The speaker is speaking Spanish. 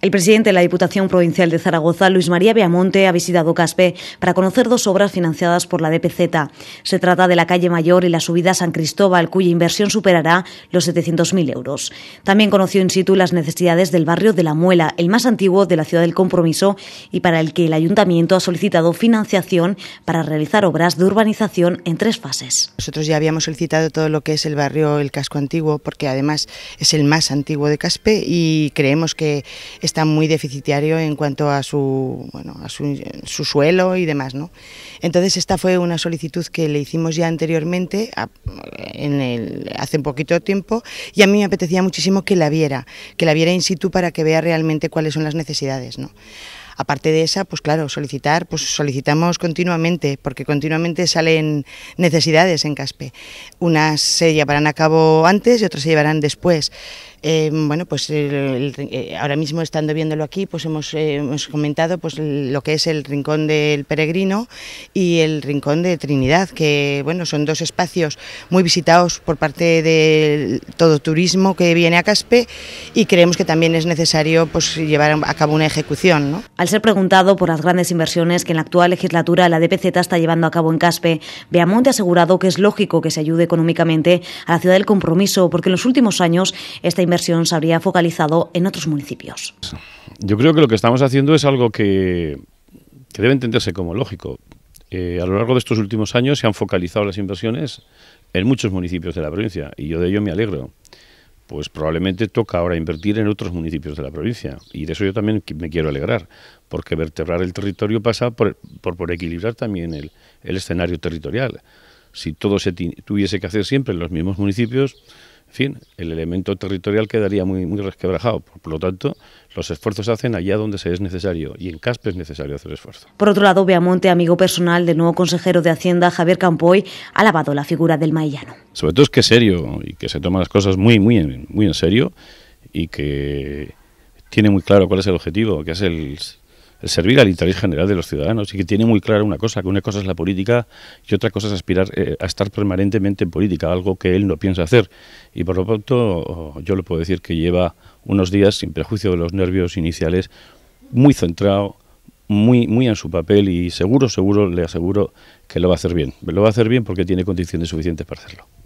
El presidente de la Diputación Provincial de Zaragoza, Luis María Beamonte, ha visitado Caspe para conocer dos obras financiadas por la DPZ. Se trata de la calle Mayor y la subida a San Cristóbal, cuya inversión superará los 700.000 euros. También conoció in situ las necesidades del barrio de La Muela, el más antiguo de la ciudad del compromiso y para el que el ayuntamiento ha solicitado financiación para realizar obras de urbanización en tres fases. Nosotros ya habíamos solicitado todo lo que es el barrio, el casco antiguo, porque además es el más antiguo de Caspe y creemos que está muy deficitario en cuanto a su, su, suelo y demás. ¿no? Entonces esta fue una solicitud que le hicimos ya anteriormente, hace un poquito de tiempo, y a mí me apetecía muchísimo que la viera, que la viera in situ para que vea realmente cuáles son las necesidades. Aparte de esa, pues claro, solicitar, pues solicitamos continuamente, porque continuamente salen necesidades en CASPE. Unas se llevarán a cabo antes y otras se llevarán después. Em, bueno, pues eh, ahora mismo estando viéndolo aquí, pues eh, hemos, comentado pues lo que es el rincón del Peregrino y el rincón de Trinidad, que bueno, son dos espacios muy visitados por parte de todo turismo que viene a Caspe y creemos que también es necesario pues llevar a cabo una ejecución. Al ser preguntado por las grandes inversiones que en la actual legislatura la DPZ está llevando a cabo en Caspe, Beamonte ha asegurado que es lógico que se ayude económicamente a la ciudad del compromiso, porque en los últimos años esta inversión se habría focalizado en otros municipios. Yo creo que lo que estamos haciendo es algo que, que debe entenderse como lógico. Eh, a lo largo de estos últimos años se han focalizado las inversiones en muchos municipios de la provincia y yo de ello me alegro. Pues probablemente toca ahora invertir en otros municipios de la provincia y de eso yo también me quiero alegrar, porque vertebrar el territorio pasa por, por, por equilibrar también el, el escenario territorial. Si todo se tuviese que hacer siempre en los mismos municipios, en fin, el elemento territorial quedaría muy, muy resquebrajado. Por, lo tanto, los esfuerzos se hacen allá donde se es necesario y en CASPE es necesario hacer esfuerzo. Por otro lado, Beamonte, amigo personal del nuevo consejero de Hacienda, Javier Campoy, ha alabado la figura del maillano. Sobre todo es que es serio y que se toman las cosas muy, muy, muy en serio y que tiene muy claro cuál es el objetivo, que es el servir al interés general de los ciudadanos y que tiene muy clara una cosa, que una cosa es la política y otra cosa es aspirar eh, a estar permanentemente en política, algo que él no piensa hacer. Y por lo tanto yo le puedo decir que lleva unos días, sin prejuicio de los nervios iniciales, muy centrado, muy, muy en su papel y seguro, seguro, le aseguro que lo va a hacer bien. Lo va a hacer bien porque tiene condiciones suficientes para hacerlo.